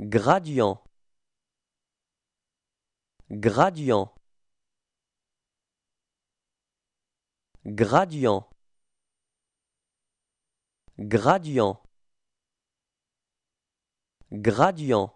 Gradient. Gradient. Gradient. Gradient. Gradient.